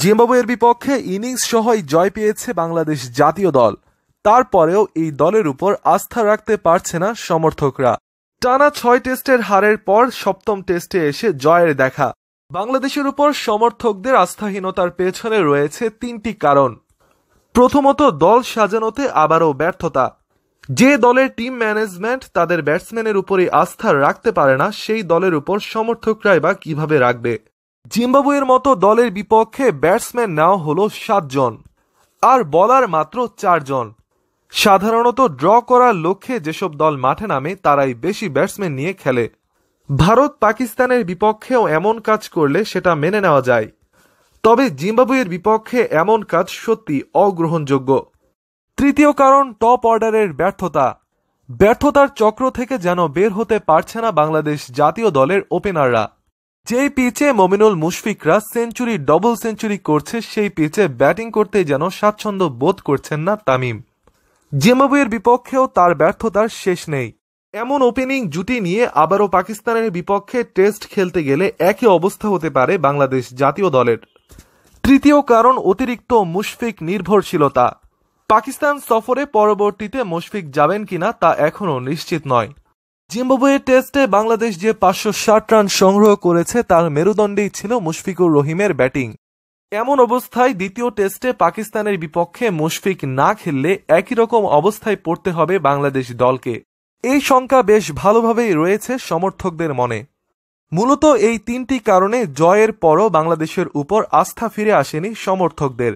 জিম্বাবুয়ের বিপক্ষে ইনিংস সহই জয় পেয়েছে বাংলাদেশ জাতীয় দল তারপরেও এই দলের উপর আস্থা রাখতে পারছে না সমর্থকরা টানা ছয় টেস্টের হারের পর সপ্তম টেস্টে এসে জয়ের দেখা বাংলাদেশের উপর সমর্থকদের আস্থাহীনতার পেছনে রয়েছে তিনটি কারণ প্রথমত দল সাজানোতে আবারও ব্যর্থতা যে দলের টিম ম্যানেজমেন্ট তাদের ব্যাটসম্যানের উপরই আস্থা রাখতে পারে না সেই দলের উপর সমর্থকরাই বা কিভাবে রাখবে জিম্বাবুয়ের মতো দলের বিপক্ষে ব্যাটসম্যান নাও হল সাতজন আর বলার মাত্র চারজন সাধারণত ড্র করার লক্ষ্যে যেসব দল মাঠে নামে তারাই বেশি ব্যাটসম্যান নিয়ে খেলে ভারত পাকিস্তানের বিপক্ষেও এমন কাজ করলে সেটা মেনে নেওয়া যায় তবে জিম্বাবুয়ের বিপক্ষে এমন কাজ সত্যি অগ্রহণযোগ্য তৃতীয় কারণ টপ অর্ডারের ব্যর্থতা ব্যর্থতার চক্র থেকে যেন বের হতে পারছে না বাংলাদেশ জাতীয় দলের ওপেনাররা যে পিচে মমিনুল মুশফিকরা সেঞ্চুরি ডবল সেঞ্চুরি করছে সেই পিচে ব্যাটিং করতে যেন স্বাচ্ছন্দ্য বোধ করছেন না তামিম জিম্বাবুয়ের বিপক্ষেও তার ব্যর্থতার শেষ নেই এমন ওপেনিং জুটি নিয়ে আবারও পাকিস্তানের বিপক্ষে টেস্ট খেলতে গেলে একই অবস্থা হতে পারে বাংলাদেশ জাতীয় দলের তৃতীয় কারণ অতিরিক্ত মুশফিক নির্ভরশীলতা পাকিস্তান সফরে পরবর্তীতে মুশফিক যাবেন কিনা তা এখনও নিশ্চিত নয় জিম্বাবুয়ের টেস্টে বাংলাদেশ যে পাঁচশো ষাট রান সংগ্রহ করেছে তার মেরুদণ্ডেই ছিল মুশফিকুর রহিমের ব্যাটিং এমন অবস্থায় দ্বিতীয় টেস্টে পাকিস্তানের বিপক্ষে মুশফিক না খেললে একই রকম অবস্থায় পড়তে হবে বাংলাদেশ দলকে এই শঙ্কা বেশ ভালোভাবেই রয়েছে সমর্থকদের মনে মূলত এই তিনটি কারণে জয়ের পরও বাংলাদেশের উপর আস্থা ফিরে আসেনি সমর্থকদের